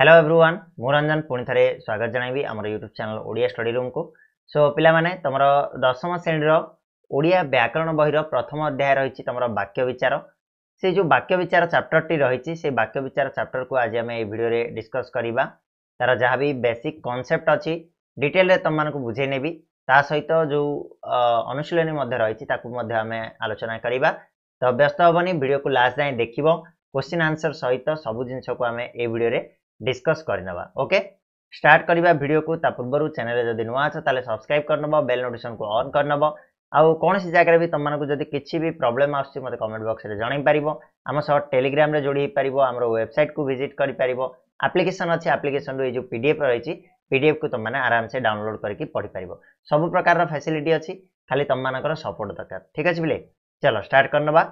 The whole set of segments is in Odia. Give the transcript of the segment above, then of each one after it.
ହ୍ୟାଲୋ ଏଭ୍ରିୱାନ୍ ମୁଁ ରଞ୍ଜନ ପୁଣି ଥରେ ସ୍ୱାଗତ ଜଣାଇବି ଆମର ୟୁଟ୍ୟୁବ୍ ଚ୍ୟାନେଲ୍ ଓଡ଼ିଆ ଷ୍ଟଡି ରୁମ୍କୁ ସୋ ପିଲାମାନେ ତୁମର ଦଶମ ଶ୍ରେଣୀର ଓଡ଼ିଆ ବ୍ୟାକରଣ ବହିର ପ୍ରଥମ ଅଧ୍ୟାୟ ରହିଛି ତୁମର ବାକ୍ୟ ବିଚାର ସେ ଯେଉଁ ବାକ୍ୟ ବିଚାର ଚାପ୍ଟରଟି ରହିଛି ସେ ବାକ୍ୟ ବିଚାର ଚାପ୍ଟରକୁ ଆଜି ଆମେ ଏଇ ଭିଡ଼ିଓରେ ଡିସ୍କସ୍ କରିବା ତା'ର ଯାହା ବି ବେସିକ୍ କନସେପ୍ଟ ଅଛି ଡିଟେଲରେ ତୁମମାନଙ୍କୁ ବୁଝେଇ ନେବି ତା ସହିତ ଯେଉଁ ଅନୁଶୀଳନୀ ମଧ୍ୟ ରହିଛି ତାକୁ ମଧ୍ୟ ଆମେ ଆଲୋଚନା କରିବା ତ ବ୍ୟସ୍ତ ହେବନି ଭିଡ଼ିଓକୁ ଲାଷ୍ଟ ଯାଏଁ ଦେଖିବ କୋଶ୍ଚିନ୍ ଆନ୍ସର ସହିତ ସବୁ ଜିନିଷକୁ ଆମେ ଏ ଭିଡ଼ିଓରେ ডিসকস କରିନେବା ଓକେ ଷ୍ଟାର୍ଟ କରିବା ଭିଡ଼ିଓକୁ ତା ପୂର୍ବରୁ ଚ୍ୟାନେଲ୍ରେ ଯଦି ନୂଆ ଅଛ ତାହେଲେ ସବସ୍କ୍ରାଇବ୍ କରିନେବ ବେଲ୍ ନୋଟିଫିକେସନ୍କୁ ଅନ୍ କରିନେବ ଆଉ କୌଣସି ଜାଗାରେ ବି ତୁମମାନଙ୍କୁ ଯଦି କିଛି ବି ପ୍ରୋବ୍ଲେମ୍ ଆସୁଛି ମୋତେ କମେଣ୍ଟ ବକ୍ସରେ ଜଣାଇପାରିବ ଆମ ସହ ଟେଲିଗ୍ରାମରେ ଯୋଡ଼ି ହେଇପାରିବ ଆମର ୱେବସାଇଟ୍କୁ ଭିଜିଟ୍ କରିପାରିବ ଆପ୍ଲିକେସନ୍ ଅଛି ଆପ୍ଲିକେସନ୍ରୁ ଏଇ ଯେଉଁ ପି ଡି ଏଫ୍ ରହିଛି ପିଡିଏଫ୍କୁ ତୁମମାନେ ଆରାମସେ ଡାଉନଲୋଡ୍ କରିକି ପଢ଼ିପାରିବ ସବୁ ପ୍ରକାରର ଫ୍ୟାସିଲିଟି ଅଛି ଖାଲି ତୁମମାନଙ୍କର ସପୋର୍ଟ ଦରକାର ଠିକ୍ ଅଛି ବିଲେ ଚାଲ ଷ୍ଟାର୍ଟ କରିନେବା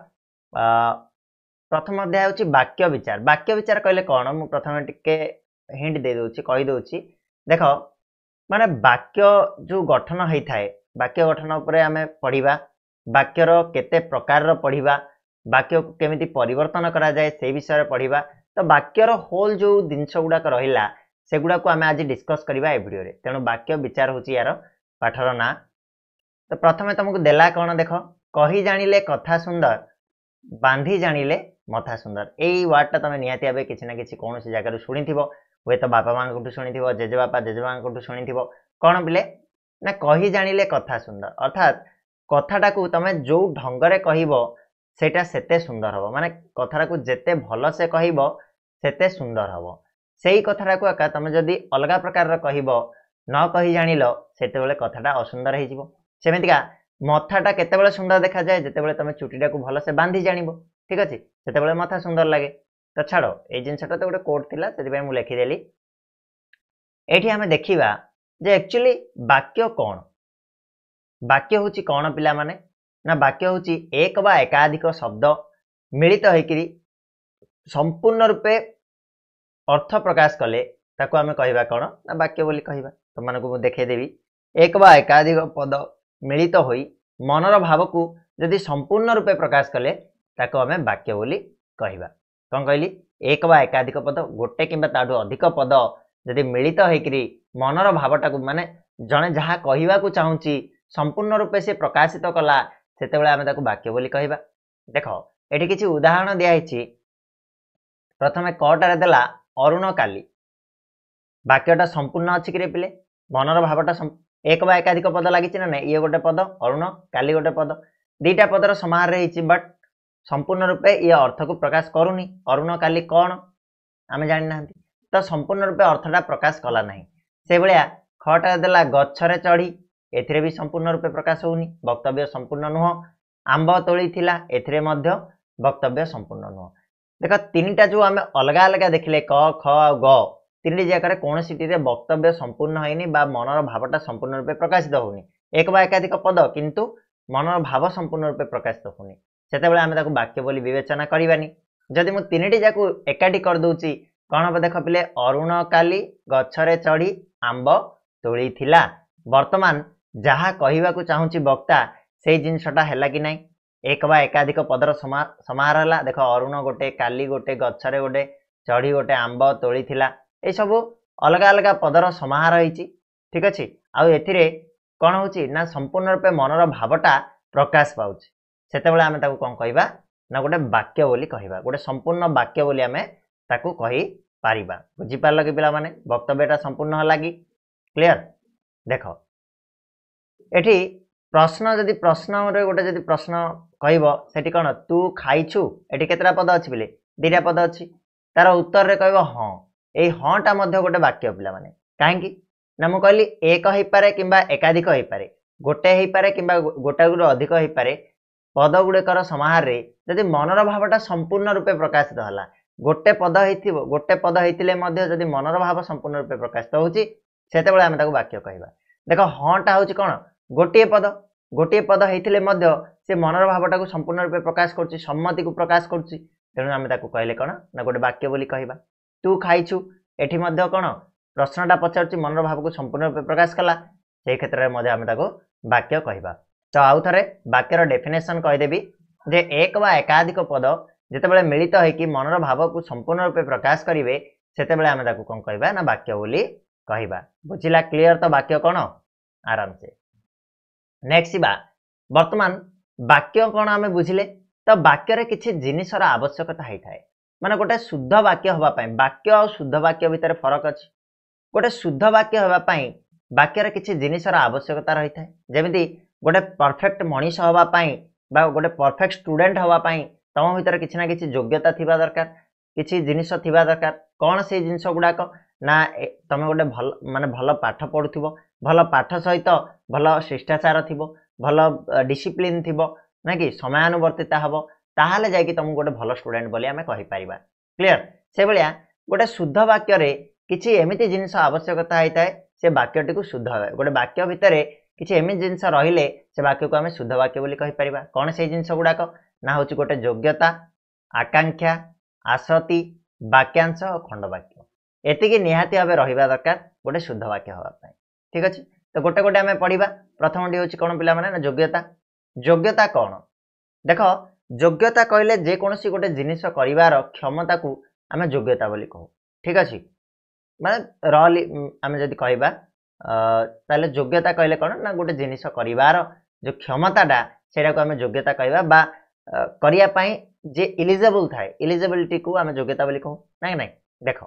ପ୍ରଥମ ଅଧ୍ୟାୟ ହେଉଛି ବାକ୍ୟ ବିଚାର ବାକ୍ୟ ବିଚାର କହିଲେ କ'ଣ ମୁଁ ପ୍ରଥମେ ଟିକେ ହିଣ୍ଟ ଦେଇଦେଉଛି କହିଦେଉଛି ଦେଖ ମାନେ ବାକ୍ୟ ଯେଉଁ ଗଠନ ହେଇଥାଏ ବାକ୍ୟ ଗଠନ ଉପରେ ଆମେ ପଢ଼ିବା ବାକ୍ୟର କେତେ ପ୍ରକାରର ପଢ଼ିବା ବାକ୍ୟକୁ କେମିତି ପରିବର୍ତ୍ତନ କରାଯାଏ ସେଇ ବିଷୟରେ ପଢ଼ିବା ତ ବାକ୍ୟର ହୋଲ୍ ଯେଉଁ ଜିନିଷ ଗୁଡ଼ାକ ରହିଲା ସେଗୁଡ଼ାକୁ ଆମେ ଆଜି ଡିସ୍କସ୍ କରିବା ଏ ଭିଡ଼ିଓରେ ତେଣୁ ବାକ୍ୟ ବିଚାର ହେଉଛି ଏହାର ପାଠର ନାଁ ତ ପ୍ରଥମେ ତୁମକୁ ଦେଲା କ'ଣ ଦେଖ କହି ଜାଣିଲେ କଥା ସୁନ୍ଦର ବାନ୍ଧି ଜାଣିଲେ ମଥା ସୁନ୍ଦର ଏଇ ୱାର୍ଡ଼ଟା ତୁମେ ନିହାତି ଭାବେ କିଛି ନା କିଛି କୌଣସି ଜାଗାରୁ ଶୁଣିଥିବ ହୁଏତ ବାପା ମାଆଙ୍କଠୁ ଶୁଣିଥିବ ଜେଜେବାପା ଜେଜେମାଙ୍କଠୁ ଶୁଣିଥିବ କ'ଣ ପିଲେ ନା କହି ଜାଣିଲେ କଥା ସୁନ୍ଦର ଅର୍ଥାତ୍ କଥାଟାକୁ ତୁମେ ଯେଉଁ ଢଙ୍ଗରେ କହିବ ସେଇଟା ସେତେ ସୁନ୍ଦର ହେବ ମାନେ କଥାଟାକୁ ଯେତେ ଭଲସେ କହିବ ସେତେ ସୁନ୍ଦର ହେବ ସେଇ କଥାଟାକୁ ଏକା ତୁମେ ଯଦି ଅଲଗା ପ୍ରକାରର କହିବ ନ କହି ଜାଣିଲ ସେତେବେଳେ କଥାଟା ଅସୁନ୍ଦର ହେଇଯିବ ସେମିତିକା ମଥାଟା କେତେବେଳେ ସୁନ୍ଦର ଦେଖାଯାଏ ଯେତେବେଳେ ତୁମେ ଚୁଟିଟାକୁ ଭଲସେ ବାନ୍ଧି ଜାଣିବ ଠିକ୍ ଅଛି ସେତେବେଳେ ମଥା ସୁନ୍ଦର ଲାଗେ ତ ଛାଡ଼ ଏଇ ଜିନିଷଟା ତ ଗୋଟେ କୋର୍ଟ ଥିଲା ସେଥିପାଇଁ ମୁଁ ଲେଖିଦେଲି ଏଇଠି ଆମେ ଦେଖିବା ଯେ ଆକ୍ଚୁଆଲି ବାକ୍ୟ କ'ଣ ବାକ୍ୟ ହେଉଛି କ'ଣ ପିଲାମାନେ ନା ବାକ୍ୟ ହେଉଛି ଏକ ବା ଏକାଧିକ ଶବ୍ଦ ମିଳିତ ହୋଇକିରି ସମ୍ପୂର୍ଣ୍ଣ ରୂପେ ଅର୍ଥ ପ୍ରକାଶ କଲେ ତାକୁ ଆମେ କହିବା କ'ଣ ନା ବାକ୍ୟ ବୋଲି କହିବା ତୁମମାନଙ୍କୁ ମୁଁ ଦେଖେଇଦେବି ଏକ ବା ଏକାଧିକ ପଦ ମିଳିତ ହୋଇ ମନର ଭାବକୁ ଯଦି ସମ୍ପୂର୍ଣ୍ଣ ରୂପେ ପ୍ରକାଶ କଲେ ତାକୁ ଆମେ ବାକ୍ୟ ବୋଲି କହିବା କ'ଣ କହିଲି ଏକ ବା ଏକାଧିକ ପଦ ଗୋଟେ କିମ୍ବା ତାଠୁ ଅଧିକ ପଦ ଯଦି ମିଳିତ ହେଇକିରି ମନର ଭାବଟାକୁ ମାନେ ଜଣେ ଯାହା କହିବାକୁ ଚାହୁଁଛି ସମ୍ପୂର୍ଣ୍ଣ ରୂପେ ସେ ପ୍ରକାଶିତ କଲା ସେତେବେଳେ ଆମେ ତାକୁ ବାକ୍ୟ ବୋଲି କହିବା ଦେଖ ଏଠି କିଛି ଉଦାହରଣ ଦିଆହେଇଛି ପ୍ରଥମେ କଟାରେ ଦେଲା ଅରୁଣ କାଲି ବାକ୍ୟଟା ସମ୍ପୂର୍ଣ୍ଣ ଅଛି କି ରେ ପିଲେ ମନର ଭାବଟା ଏକ ବା ଏକାଧିକ ପଦ ଲାଗିଛି ନା ନାହିଁ ଇଏ ଗୋଟେ ପଦ ଅରୁଣ କାଲି ଗୋଟେ ପଦ ଦୁଇଟା ପଦର ସମାହାରରେ ହେଇଛି ବଟ୍ ସମ୍ପୂର୍ଣ୍ଣ ରୂପେ ଇଏ ଅର୍ଥକୁ ପ୍ରକାଶ କରୁନି ଅରୁଣ କାଲି କ'ଣ ଆମେ ଜାଣିନାହାନ୍ତି ତ ସମ୍ପୂର୍ଣ୍ଣ ରୂପେ ଅର୍ଥଟା ପ୍ରକାଶ କଲା ନାହିଁ ସେଭଳିଆ ଖଟା ଦେଲା ଗଛରେ ଚଢ଼ି ଏଥିରେ ବି ସମ୍ପୂର୍ଣ୍ଣ ରୂପେ ପ୍ରକାଶ ହେଉନି ବକ୍ତବ୍ୟ ସମ୍ପୂର୍ଣ୍ଣ ନୁହଁ ଆମ୍ବ ତୋଳିଥିଲା ଏଥିରେ ମଧ୍ୟ ବକ୍ତବ୍ୟ ସମ୍ପୂର୍ଣ୍ଣ ନୁହଁ ଦେଖ ତିନିଟା ଯେଉଁ ଆମେ ଅଲଗା ଅଲଗା ଦେଖିଲେ କ ଖ ଆଉ ଗ ତିନିଟି ଜାଗାରେ କୌଣସିଟିରେ ବକ୍ତବ୍ୟ ସମ୍ପୂର୍ଣ୍ଣ ହେଇନି ବା ମନର ଭାବଟା ସମ୍ପୂର୍ଣ୍ଣ ରୂପେ ପ୍ରକାଶିତ ହେଉନି ଏକ ବା ଏକାଧିକ ପଦ କିନ୍ତୁ ମନର ଭାବ ସମ୍ପୂର୍ଣ୍ଣ ରୂପେ ପ୍ରକାଶିତ ହେଉନି ସେତେବେଳେ ଆମେ ତାକୁ ବାକ୍ୟ ବୋଲି ବିବେଚନା କରିବାନି ଯଦି ମୁଁ ତିନିଟି ଯାକ ଏକାଠି କରିଦେଉଛି କ'ଣ ହେବ ଦେଖ ପିଲେ ଅରୁଣ କାଲି ଗଛରେ ଚଢ଼ି ଆମ୍ବ ତୋଳିଥିଲା ବର୍ତ୍ତମାନ ଯାହା କହିବାକୁ ଚାହୁଁଛି ବକ୍ତା ସେଇ ଜିନିଷଟା ହେଲା କି ନାହିଁ ଏକ ବା ଏକାଧିକ ପଦର ସମାହାର ହେଲା ଦେଖ ଅରୁଣ ଗୋଟେ କାଲି ଗୋଟେ ଗଛରେ ଗୋଟେ ଚଢ଼ି ଗୋଟେ ଆମ୍ବ ତୋଳିଥିଲା ଏସବୁ ଅଲଗା ଅଲଗା ପଦର ସମାହାର ହେଇଛି ଠିକ ଅଛି ଆଉ ଏଥିରେ କ'ଣ ହେଉଛି ନା ସମ୍ପୂର୍ଣ୍ଣ ରୂପେ ମନର ଭାବଟା ପ୍ରକାଶ ପାଉଛି ସେତେବେଳେ ଆମେ ତାକୁ କ'ଣ କହିବା ନା ଗୋଟେ ବାକ୍ୟ ବୋଲି କହିବା ଗୋଟେ ସମ୍ପୂର୍ଣ୍ଣ ବାକ୍ୟ ବୋଲି ଆମେ ତାକୁ କହିପାରିବା ବୁଝିପାରିଲ କି ପିଲାମାନେ ବକ୍ତବ୍ୟଟା ସମ୍ପୂର୍ଣ୍ଣ ହେଲା କି କ୍ଲିଅର ଦେଖ ଏଠି ପ୍ରଶ୍ନ ଯଦି ପ୍ରଶ୍ନରେ ଗୋଟେ ଯଦି ପ୍ରଶ୍ନ କହିବ ସେଠି କ'ଣ ତୁ ଖାଇଛୁ ଏଠି କେତେଟା ପଦ ଅଛି ବୋଲି ଦୁଇଟା ପଦ ଅଛି ତାର ଉତ୍ତରରେ କହିବ ହଁ ଏଇ ହଁଟା ମଧ୍ୟ ଗୋଟେ ବାକ୍ୟ ପିଲାମାନେ କାହିଁକି ନା ମୁଁ କହିଲି ଏକ ହେଇପାରେ କିମ୍ବା ଏକାଧିକ ହେଇପାରେ ଗୋଟେ ହେଇପାରେ କିମ୍ବା ଗୋଟାକରୁ ଅଧିକ ହେଇପାରେ ପଦ ଗୁଡ଼ିକର ସମାହାରରେ ଯଦି ମନର ଭାବଟା ସମ୍ପୂର୍ଣ୍ଣ ରୂପେ ପ୍ରକାଶିତ ହେଲା ଗୋଟେ ପଦ ହେଇଥିବ ଗୋଟେ ପଦ ହେଇଥିଲେ ମଧ୍ୟ ଯଦି ମନର ଭାବ ସମ୍ପୂର୍ଣ୍ଣ ରୂପେ ପ୍ରକାଶିତ ହେଉଛି ସେତେବେଳେ ଆମେ ତାକୁ ବାକ୍ୟ କହିବା ଦେଖ ହଁଟା ହେଉଛି କ'ଣ ଗୋଟିଏ ପଦ ଗୋଟିଏ ପଦ ହେଇଥିଲେ ମଧ୍ୟ ସେ ମନର ଭାବଟାକୁ ସମ୍ପୂର୍ଣ୍ଣ ରୂପେ ପ୍ରକାଶ କରୁଛି ସମ୍ମତିକୁ ପ୍ରକାଶ କରୁଛି ତେଣୁ ଆମେ ତାକୁ କହିଲେ କ'ଣ ନା ଗୋଟେ ବାକ୍ୟ ବୋଲି କହିବା ତୁ ଖାଇଛୁ ଏଠି ମଧ୍ୟ କ'ଣ ପ୍ରଶ୍ନଟା ପଚାରୁଛି ମନର ଭାବକୁ ସମ୍ପୂର୍ଣ୍ଣ ରୂପେ ପ୍ରକାଶ କଲା ସେହି କ୍ଷେତ୍ରରେ ମଧ୍ୟ ଆମେ ତାକୁ ବାକ୍ୟ କହିବା ତ ଆଉ ଥରେ ବାକ୍ୟର ଡେଫିନେସନ କହିଦେବି ଯେ ଏକ ବା ଏକାଧିକ ପଦ ଯେତେବେଳେ ମିଳିତ ହୋଇକି ମନର ଭାବକୁ ସମ୍ପୂର୍ଣ୍ଣ ରୂପେ ପ୍ରକାଶ କରିବେ ସେତେବେଳେ ଆମେ ତାକୁ କ'ଣ କହିବା ନା ବାକ୍ୟ ବୋଲି କହିବା ବୁଝିଲା କ୍ଲିଅର ତ ବାକ୍ୟ କ'ଣ ଆରାମସେ ନେକ୍ସଟ ଯିବା ବର୍ତ୍ତମାନ ବାକ୍ୟ କ'ଣ ଆମେ ବୁଝିଲେ ତ ବାକ୍ୟରେ କିଛି ଜିନିଷର ଆବଶ୍ୟକତା ହେଇଥାଏ ମାନେ ଗୋଟେ ଶୁଦ୍ଧ ବାକ୍ୟ ହେବା ପାଇଁ ବାକ୍ୟ ଆଉ ଶୁଦ୍ଧ ବାକ୍ୟ ଭିତରେ ଫରକ ଅଛି ଗୋଟେ ଶୁଦ୍ଧ ବାକ୍ୟ ହେବା ପାଇଁ ବାକ୍ୟରେ କିଛି ଜିନିଷର ଆବଶ୍ୟକତା ରହିଥାଏ ଯେମିତି ଗୋଟେ ପରଫେକ୍ଟ ମଣିଷ ହେବା ପାଇଁ ବା ଗୋଟେ ପରଫେକ୍ଟ ଷ୍ଟୁଡେଣ୍ଟ ହେବା ପାଇଁ ତୁମ ଭିତରେ କିଛି ନା କିଛି ଯୋଗ୍ୟତା ଥିବା ଦରକାର କିଛି ଜିନିଷ ଥିବା ଦରକାର କ'ଣ ସେଇ ଜିନିଷ ଗୁଡ଼ାକ ନା ତୁମେ ଗୋଟେ ଭଲ ମାନେ ଭଲ ପାଠ ପଢ଼ୁଥିବ ଭଲ ପାଠ ସହିତ ଭଲ ଶିଷ୍ଟାଚାର ଥିବ ଭଲ ଡିସିପ୍ଲିନ୍ ଥିବ ନା କି ସମୟାନୁବର୍ତ୍ତିତା ହେବ ତାହେଲେ ଯାଇକି ତୁମକୁ ଗୋଟେ ଭଲ ଷ୍ଟୁଡେଣ୍ଟ ବୋଲି ଆମେ କହିପାରିବା କ୍ଲିଅର୍ ସେଭଳିଆ ଗୋଟେ ଶୁଦ୍ଧ ବାକ୍ୟରେ କିଛି ଏମିତି ଜିନିଷ ଆବଶ୍ୟକତା ହେଇଥାଏ ସେ ବାକ୍ୟଟିକୁ ଶୁଦ୍ଧ ହୁଏ ଗୋଟେ ବାକ୍ୟ ଭିତରେ କିଛି ଏମିତି ଜିନିଷ ରହିଲେ ସେ ବାକ୍ୟକୁ ଆମେ ଶୁଦ୍ଧ ବାକ୍ୟ ବୋଲି କହିପାରିବା କ'ଣ ସେଇ ଜିନିଷ ଗୁଡ଼ାକ ନା ହେଉଛି ଗୋଟେ ଯୋଗ୍ୟତା ଆକାଂକ୍ଷା ଆସତି ବାକ୍ୟାଂଶ ଓ ଖଣ୍ଡବାକ୍ୟ ଏତିକି ନିହାତି ଭାବେ ରହିବା ଦରକାର ଗୋଟେ ଶୁଦ୍ଧ ବାକ୍ୟ ହେବା ପାଇଁ ଠିକ୍ ଅଛି ତ ଗୋଟେ ଗୋଟେ ଆମେ ପଢ଼ିବା ପ୍ରଥମଟି ହେଉଛି କ'ଣ ପିଲାମାନେ ନା ଯୋଗ୍ୟତା ଯୋଗ୍ୟତା କ'ଣ ଦେଖ ଯୋଗ୍ୟତା କହିଲେ ଯେକୌଣସି ଗୋଟେ ଜିନିଷ କରିବାର କ୍ଷମତାକୁ ଆମେ ଯୋଗ୍ୟତା ବୋଲି କହୁ ଠିକ୍ ଅଛି ମାନେ ରହଲି ଆମେ ଯଦି କହିବା ତାହେଲେ ଯୋଗ୍ୟତା କହିଲେ କ'ଣ ନା ଗୋଟେ ଜିନିଷ କରିବାର ଯେଉଁ କ୍ଷମତାଟା ସେଇଟାକୁ ଆମେ ଯୋଗ୍ୟତା କହିବା ବା କରିବା ପାଇଁ ଯେ ଇଲିଜେବୁଲ ଥାଏ ଇଲିଜେବିଲିଟିକୁ ଆମେ ଯୋଗ୍ୟତା ବୋଲି କହୁ ନାଇଁ ନାଇଁ ଦେଖ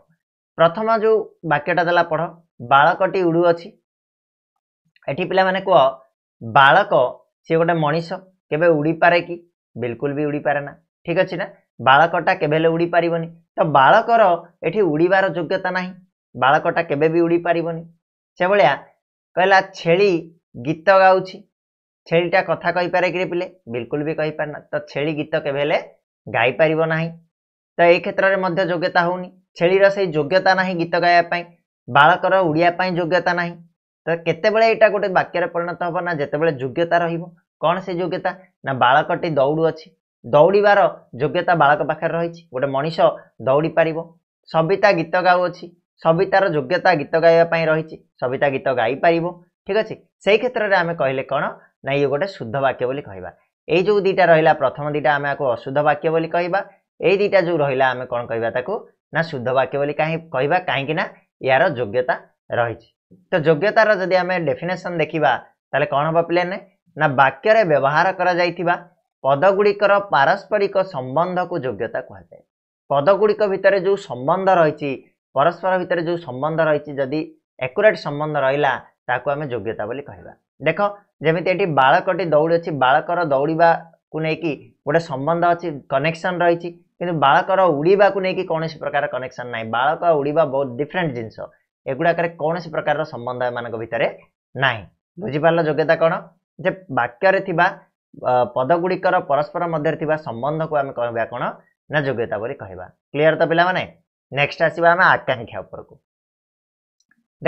ପ୍ରଥମ ଯେଉଁ ବାକ୍ୟଟା ଦେଲା ପଢ଼ ବାଳକଟି ଉଡ଼ୁଅଛି ଏଠି ପିଲାମାନେ କୁହ ବାଳକ ସିଏ ଗୋଟେ ମଣିଷ କେବେ ଉଡ଼ିପାରେ କି ବିଲକୁଲ ବି ଉଡ଼ିପାରେ ନା ଠିକ ଅଛି ନା ବାଳକଟା କେବେ ହେଲେ ଉଡ଼ିପାରିବନି ତ ବାଳକର ଏଠି ଉଡ଼ିବାର ଯୋଗ୍ୟତା ନାହିଁ ବାଳକଟା କେବେ ବି ଉଡ଼ିପାରିବନି ସେଭଳିଆ କହିଲା ଛେଳି ଗୀତ ଗାଉଛି ଛେଳିଟା କଥା କହିପାରେ କିରେ ପିଲେ ବିଲକୁଲ ବି କହିପାରେ କହିପାରେନା ତ ଛେଳି ଗୀତ କେବେ ହେଲେ ଗାଇପାରିବ ନାହିଁ ତ ଏଇ କ୍ଷେତ୍ରରେ ମଧ୍ୟ ଯୋଗ୍ୟତା ହେଉନି ଛେଳିର ସେଇ ଯୋଗ୍ୟତା ନାହିଁ ଗୀତ ଗାଇବା ପାଇଁ ବାଳକର ଓଡ଼ିଆ ପାଇଁ ଯୋଗ୍ୟତା ନାହିଁ ତ କେତେବେଳେ ଏଇଟା ଗୋଟେ ବାକ୍ୟରେ ପରିଣତ ହେବ ନା ଯେତେବେଳେ ଯୋଗ୍ୟତା ରହିବ କ'ଣ ସେ ଯୋଗ୍ୟତା ନା ବାଳକଟି ଦୌଡ଼ୁଅଛି ଦୌଡ଼ିବାର ଯୋଗ୍ୟତା ବାଳକ ପାଖରେ ରହିଛି ଗୋଟେ ମଣିଷ ଦୌଡ଼ି ପାରିବ ସବିତା ଗୀତ ଗାଉଅଛି ସବିତାର ଯୋଗ୍ୟତା ଗୀତ ଗାଇବା ପାଇଁ ରହିଛି ସବିତା ଗୀତ ଗାଇପାରିବ ଠିକ୍ ଅଛି ସେଇ କ୍ଷେତ୍ରରେ ଆମେ କହିଲେ କ'ଣ ନା ଇଏ ଗୋଟେ ଶୁଦ୍ଧ ବାକ୍ୟ ବୋଲି କହିବା ଏଇ ଯେଉଁ ଦୁଇଟା ରହିଲା ପ୍ରଥମ ଦୁଇଟା ଆମେ ଆକୁ ଅଶୁଦ୍ଧ ବାକ୍ୟ ବୋଲି କହିବା ଏଇ ଦୁଇଟା ଯେଉଁ ରହିଲା ଆମେ କ'ଣ କହିବା ତାକୁ ନା ଶୁଦ୍ଧ ବାକ୍ୟ ବୋଲି କାହିଁ କହିବା କାହିଁକି ନା ଏହାର ଯୋଗ୍ୟତା ରହିଛି ତ ଯୋଗ୍ୟତାର ଯଦି ଆମେ ଡେଫିନେସନ୍ ଦେଖିବା ତାହେଲେ କ'ଣ ହେବ ପିଲାନେ ନା ବାକ୍ୟରେ ବ୍ୟବହାର କରାଯାଇଥିବା ପଦଗୁଡ଼ିକର ପାରସ୍ପରିକ ସମ୍ବନ୍ଧକୁ ଯୋଗ୍ୟତା କୁହାଯାଏ ପଦ ଗୁଡ଼ିକ ଭିତରେ ଯେଉଁ ସମ୍ବନ୍ଧ ରହିଛି ପରସ୍ପର ଭିତରେ ଯେଉଁ ସମ୍ବନ୍ଧ ରହିଛି ଯଦି ଏକୁରେଟ୍ ସମ୍ବନ୍ଧ ରହିଲା ତାକୁ ଆମେ ଯୋଗ୍ୟତା ବୋଲି କହିବା ଦେଖ ଯେମିତି ଏଠି ବାଳକଟି ଦୌଡ଼ି ଅଛି ବାଳକର ଦୌଡ଼ିବାକୁ ନେଇକି ଗୋଟେ ସମ୍ବନ୍ଧ ଅଛି କନେକ୍ସନ୍ ରହିଛି କିନ୍ତୁ ବାଳକର ଉଡ଼ିବାକୁ ନେଇକି କୌଣସି ପ୍ରକାର କନେକ୍ସନ୍ ନାହିଁ ବାଳକ ଉଡ଼ିବା ବହୁତ ଡିଫରେଣ୍ଟ ଜିନିଷ ଏଗୁଡ଼ାକରେ କୌଣସି ପ୍ରକାରର ସମ୍ବନ୍ଧ ଏମାନଙ୍କ ଭିତରେ ନାହିଁ ବୁଝିପାରିଲ ଯୋଗ୍ୟତା କ'ଣ ଯେ ବାକ୍ୟରେ ଥିବା ପଦଗୁଡ଼ିକର ପରସ୍ପର ମଧ୍ୟରେ ଥିବା ସମ୍ବନ୍ଧକୁ ଆମେ କହିବା କ'ଣ ନା ଯୋଗ୍ୟତା ବୋଲି କହିବା କ୍ଲିଅର୍ ତ ପିଲାମାନେ ନେକ୍ସଟ ଆସିବା ଆମେ ଆକାଂକ୍ଷା ଉପରକୁ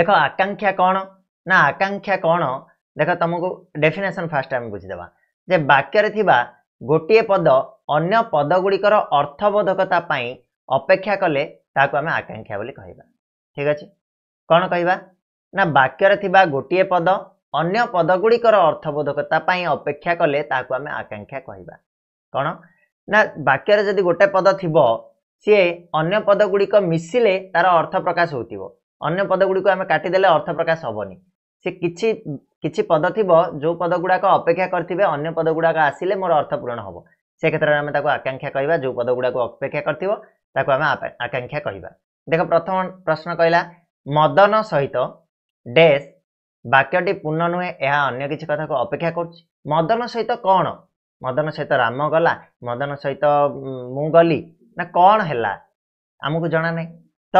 ଦେଖ ଆକାଂକ୍ଷା କ'ଣ ନା ଆକାଂକ୍ଷା କ'ଣ ଦେଖ ତୁମକୁ ଡେଫିନେସନ୍ ଫାଷ୍ଟ ଆମେ ବୁଝିଦେବା ଯେ ବାକ୍ୟରେ ଥିବା ଗୋଟିଏ ପଦ ଅନ୍ୟ ପଦଗୁଡ଼ିକର ଅର୍ଥବୋଧକତା ପାଇଁ ଅପେକ୍ଷା କଲେ ତାହାକୁ ଆମେ ଆକାଂକ୍ଷା ବୋଲି କହିବା ଠିକ ଅଛି କ'ଣ କହିବା ନା ବାକ୍ୟରେ ଥିବା ଗୋଟିଏ ପଦ ଅନ୍ୟ ପଦଗୁଡ଼ିକର ଅର୍ଥବୋଧକତା ପାଇଁ ଅପେକ୍ଷା କଲେ ତାହାକୁ ଆମେ ଆକାଂକ୍ଷା କହିବା କ'ଣ ନା ବାକ୍ୟରେ ଯଦି ଗୋଟେ ପଦ ଥିବ ସିଏ ଅନ୍ୟ ପଦଗୁଡ଼ିକ ମିଶିଲେ ତାର ଅର୍ଥ ପ୍ରକାଶ ହେଉଥିବ ଅନ୍ୟ ପଦଗୁଡ଼ିକୁ ଆମେ କାଟିଦେଲେ ଅର୍ଥ ପ୍ରକାଶ ହେବନି ସେ କିଛି କିଛି ପଦ ଥିବ ଯେଉଁ ପଦଗୁଡ଼ାକ ଅପେକ୍ଷା କରିଥିବେ ଅନ୍ୟ ପଦଗୁଡ଼ାକ ଆସିଲେ ମୋର ଅର୍ଥ ପୂରଣ ହେବ ସେ କ୍ଷେତ୍ରରେ ଆମେ ତାକୁ ଆକାଂକ୍ଷା କହିବା ଯେଉଁ ପଦଗୁଡ଼ାକୁ ଅପେକ୍ଷା କରିଥିବ ତାକୁ ଆମେ ଆକାଂକ୍ଷା କହିବା ଦେଖ ପ୍ରଥମ ପ୍ରଶ୍ନ କହିଲା ମଦନ ସହିତ ଡେସ୍ ବାକ୍ୟଟି ପୂର୍ଣ୍ଣ ନୁହେଁ ଏହା ଅନ୍ୟ କିଛି କଥାକୁ ଅପେକ୍ଷା କରୁଛି ମଦନ ସହିତ କ'ଣ ମଦନ ସହିତ ରାମ ଗଲା ମଦନ ସହିତ ମୁଁ ଗଲି ନା କ'ଣ ହେଲା ଆମକୁ ଜଣା ନାହିଁ ତ